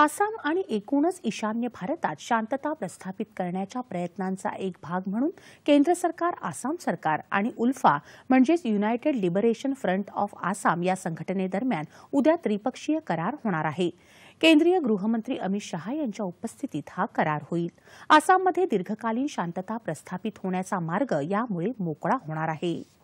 आसाम आणि एकूणच ईशान्य भारतात शांतता प्रस्थापित करण्याच्या प्रयत्नांचा एक भाग म्हणून केंद्र सरकार आसाम सरकार आणि उल्फा म्हणजेच United Liberation Front of Assam या संघटनेदरम्यान उद्या त्रिपक्षीय करार होणार आहे केंद्रीय गृहमंत्री अमित शहा यांच्या उपस्थितीत हा करार होईल आसाममध्ये दीर्घकालीन शांतता प्रस्थापित होण्याचा मार्ग यामुळे मोकळा होणार आहे